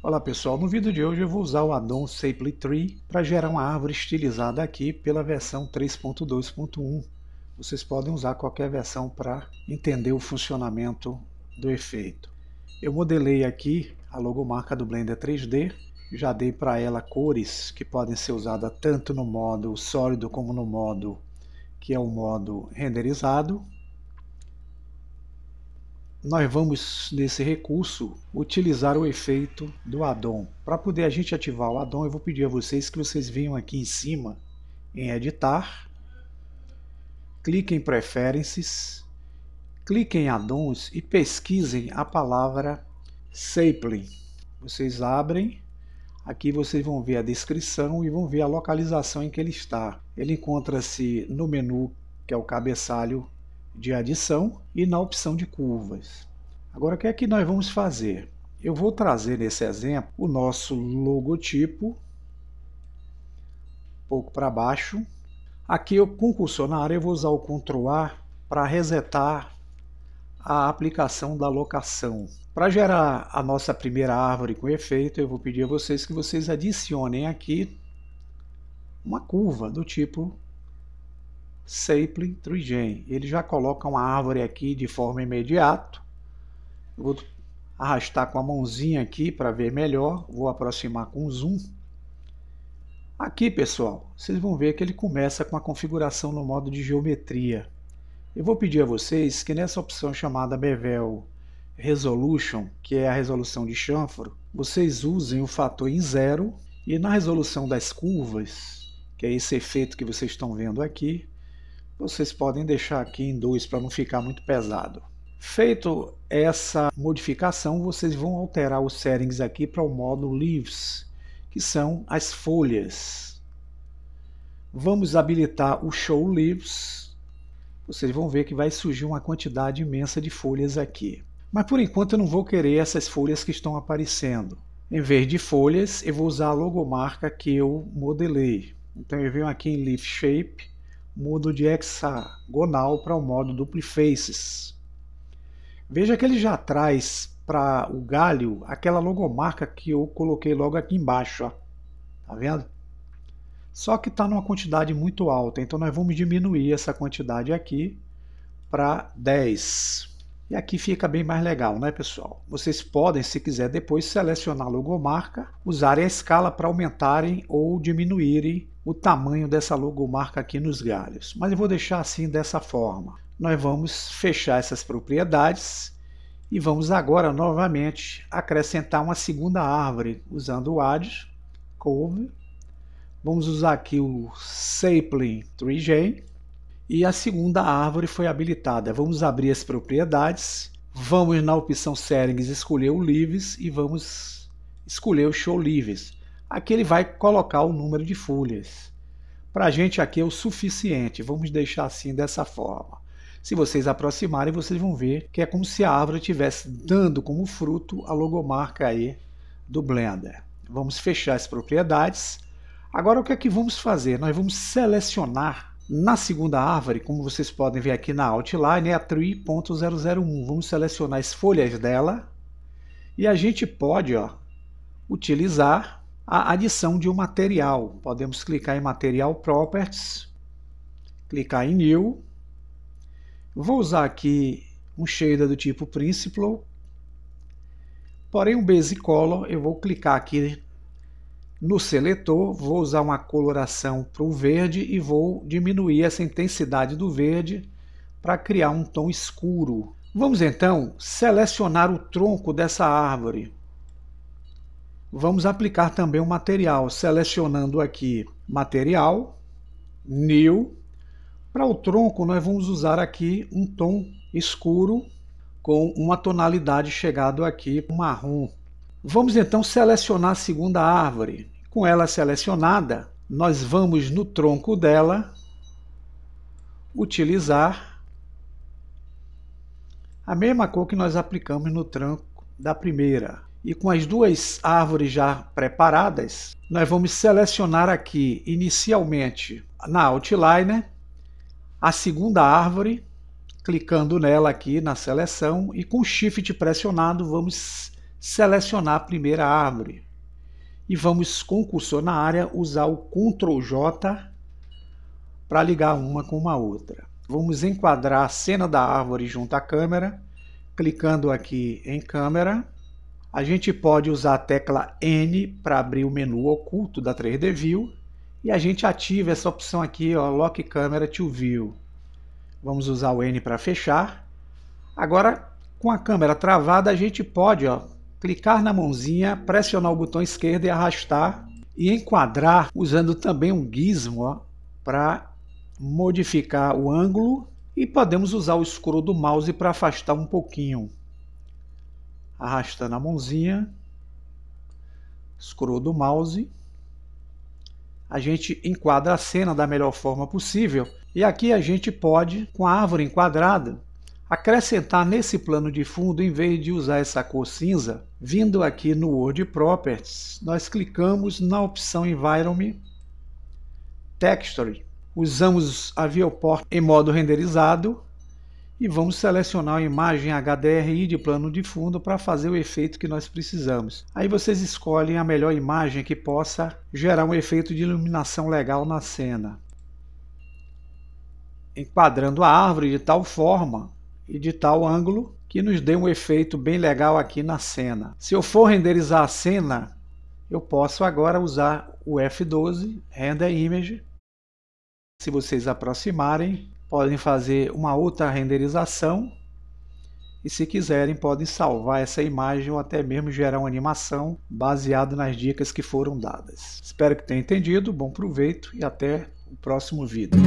Olá pessoal, no vídeo de hoje eu vou usar o addon Sapely Tree para gerar uma árvore estilizada aqui pela versão 3.2.1. Vocês podem usar qualquer versão para entender o funcionamento do efeito. Eu modelei aqui a logomarca do Blender 3D, já dei para ela cores que podem ser usadas tanto no modo sólido como no modo que é o modo renderizado nós vamos nesse recurso utilizar o efeito do addon. Para poder a gente ativar o addon, eu vou pedir a vocês que vocês venham aqui em cima em editar, cliquem em preferências, cliquem em addons e pesquisem a palavra sapling. Vocês abrem Aqui vocês vão ver a descrição e vão ver a localização em que ele está. Ele encontra-se no menu, que é o cabeçalho de adição e na opção de curvas. Agora, o que é que nós vamos fazer? Eu vou trazer nesse exemplo o nosso logotipo, um pouco para baixo. Aqui, eu, com o cursor na área, eu vou usar o Ctrl A para resetar a aplicação da locação. Para gerar a nossa primeira árvore com efeito, eu vou pedir a vocês que vocês adicionem aqui uma curva do tipo Sapling Trigen. Ele já coloca uma árvore aqui de forma imediata. vou arrastar com a mãozinha aqui para ver melhor. Vou aproximar com o zoom. Aqui, pessoal, vocês vão ver que ele começa com a configuração no modo de geometria. Eu vou pedir a vocês que nessa opção chamada Bevel Resolution, que é a resolução de chanfro, vocês usem o fator em zero e na resolução das curvas, que é esse efeito que vocês estão vendo aqui, vocês podem deixar aqui em 2 para não ficar muito pesado. Feito essa modificação, vocês vão alterar os settings aqui para o modo Leaves, que são as folhas. Vamos habilitar o Show Leaves. Vocês vão ver que vai surgir uma quantidade imensa de folhas aqui. Mas por enquanto eu não vou querer essas folhas que estão aparecendo. Em vez de folhas, eu vou usar a logomarca que eu modelei. Então eu venho aqui em Leaf Shape, mudo de hexagonal para o modo duplifaces. Veja que ele já traz para o galho aquela logomarca que eu coloquei logo aqui embaixo. Ó. Tá vendo? Só que está numa quantidade muito alta, então nós vamos diminuir essa quantidade aqui para 10. E aqui fica bem mais legal, né, pessoal? Vocês podem, se quiser, depois selecionar a logomarca, usarem a escala para aumentarem ou diminuírem o tamanho dessa logomarca aqui nos galhos. Mas eu vou deixar assim dessa forma. Nós vamos fechar essas propriedades e vamos agora novamente acrescentar uma segunda árvore usando o add, cove. Vamos usar aqui o sapling 3 j e a segunda árvore foi habilitada. Vamos abrir as propriedades, vamos na opção Settings escolher o Leaves e vamos escolher o Show Leaves. Aqui ele vai colocar o número de folhas. Para a gente aqui é o suficiente, vamos deixar assim dessa forma. Se vocês aproximarem, vocês vão ver que é como se a árvore estivesse dando como fruto a logomarca aí do Blender. Vamos fechar as propriedades. Agora o que é que vamos fazer? Nós vamos selecionar na segunda árvore, como vocês podem ver aqui na outline, é a tree.001. Vamos selecionar as folhas dela e a gente pode ó, utilizar a adição de um material. Podemos clicar em Material Properties, clicar em New. Vou usar aqui um shader do tipo Principal, porém o um Base Color eu vou clicar aqui no seletor, vou usar uma coloração para o verde e vou diminuir essa intensidade do verde para criar um tom escuro. Vamos então selecionar o tronco dessa árvore. Vamos aplicar também o material, selecionando aqui Material, New. Para o tronco, nós vamos usar aqui um tom escuro com uma tonalidade chegado aqui marrom. Vamos então selecionar a segunda árvore. Com ela selecionada, nós vamos no tronco dela utilizar a mesma cor que nós aplicamos no tronco da primeira. E com as duas árvores já preparadas, nós vamos selecionar aqui inicialmente na Outliner a segunda árvore, clicando nela aqui na seleção e com Shift pressionado vamos selecionar a primeira árvore. E vamos concursor na área usar o Ctrl J para ligar uma com uma outra. Vamos enquadrar a cena da árvore junto à câmera. Clicando aqui em câmera, a gente pode usar a tecla N para abrir o menu oculto da 3D View e a gente ativa essa opção aqui, ó, Lock Camera to View. Vamos usar o N para fechar. Agora, com a câmera travada, a gente pode ó, clicar na mãozinha, pressionar o botão esquerdo e arrastar e enquadrar usando também um gizmo para modificar o ângulo e podemos usar o escuro do mouse para afastar um pouquinho. Arrastando a mãozinha, escuro do mouse, a gente enquadra a cena da melhor forma possível e aqui a gente pode, com a árvore enquadrada, acrescentar nesse plano de fundo, em vez de usar essa cor cinza, vindo aqui no Word Properties, nós clicamos na opção Environment Texture. Usamos a viewport em modo renderizado e vamos selecionar a imagem HDRI de plano de fundo para fazer o efeito que nós precisamos. Aí vocês escolhem a melhor imagem que possa gerar um efeito de iluminação legal na cena. Enquadrando a árvore de tal forma e de tal ângulo que nos dê um efeito bem legal aqui na cena. Se eu for renderizar a cena, eu posso agora usar o F12 Render Image. Se vocês aproximarem, podem fazer uma outra renderização e se quiserem podem salvar essa imagem ou até mesmo gerar uma animação baseado nas dicas que foram dadas. Espero que tenham entendido, bom proveito e até o próximo vídeo.